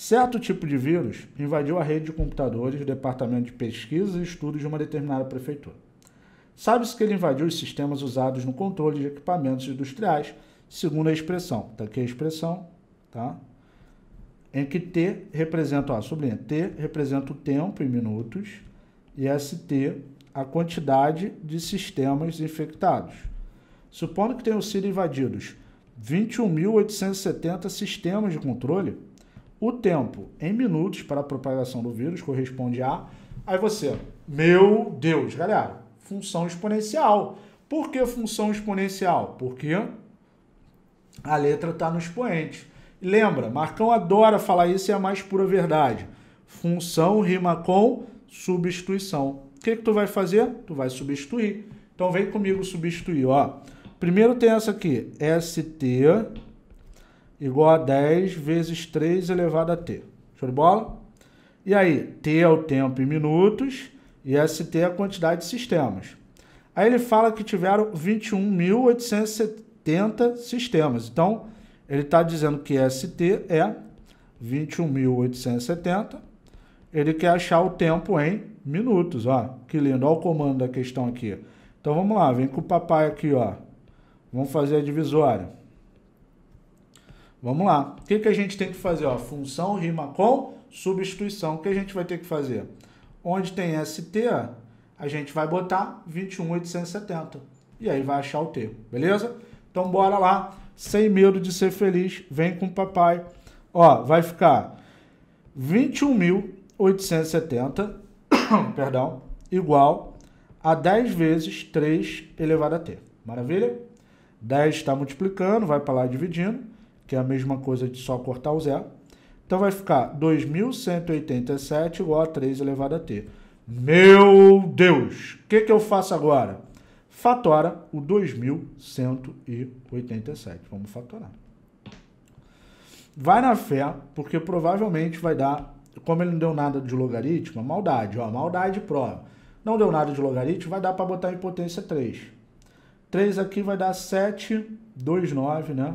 Certo tipo de vírus invadiu a rede de computadores do Departamento de Pesquisas e Estudos de uma determinada prefeitura. Sabe-se que ele invadiu os sistemas usados no controle de equipamentos industriais, segundo a expressão. Está aqui a expressão, tá? Em que T representa, ó, sublinha, T representa o tempo em minutos e ST a quantidade de sistemas infectados. Supondo que tenham sido invadidos 21.870 sistemas de controle, o tempo em minutos para a propagação do vírus corresponde a. Aí você, meu Deus, galera, função exponencial. Por que função exponencial? Porque a letra está no expoente. Lembra, Marcão adora falar isso e é a mais pura verdade. Função rima com substituição. O que, que tu vai fazer? Tu vai substituir. Então vem comigo substituir, ó. Primeiro tem essa aqui, ST igual a 10 vezes 3 elevado a t. Show de bola? E aí, t é o tempo em minutos e ST é a quantidade de sistemas. Aí ele fala que tiveram 21.870 sistemas. Então, ele está dizendo que ST é 21.870. Ele quer achar o tempo em minutos, ó. Que lindo, ao o comando da questão aqui. Então, vamos lá, vem com o papai aqui, ó. Vamos fazer a divisória. Vamos lá. O que, que a gente tem que fazer? Ó, função rima com substituição. O que a gente vai ter que fazer? Onde tem ST, a gente vai botar 21,870. E aí vai achar o T, beleza? Então bora lá. Sem medo de ser feliz, vem com o papai. Ó, vai ficar 21.870, perdão, igual a 10 vezes 3 elevado a t. Maravilha? 10 está multiplicando, vai para lá dividindo que é a mesma coisa de só cortar o zero. Então vai ficar 2.187 igual a 3 elevado a t. Meu Deus! O que, que eu faço agora? Fatora o 2.187. Vamos fatorar. Vai na fé, porque provavelmente vai dar... Como ele não deu nada de logaritmo, maldade. Ó, maldade prova. Não deu nada de logaritmo, vai dar para botar em potência 3. 3 aqui vai dar 7, 2, 9, né?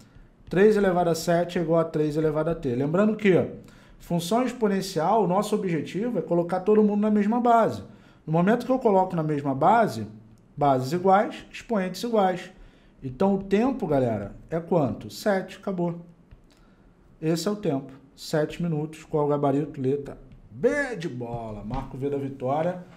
3 elevado a 7 é igual a 3 elevado a t. Lembrando que ó, função exponencial, o nosso objetivo é colocar todo mundo na mesma base. No momento que eu coloco na mesma base, bases iguais, expoentes iguais. Então o tempo, galera, é quanto? 7, acabou. Esse é o tempo. 7 minutos, qual gabarito? Letra B de bola. Marco V da vitória.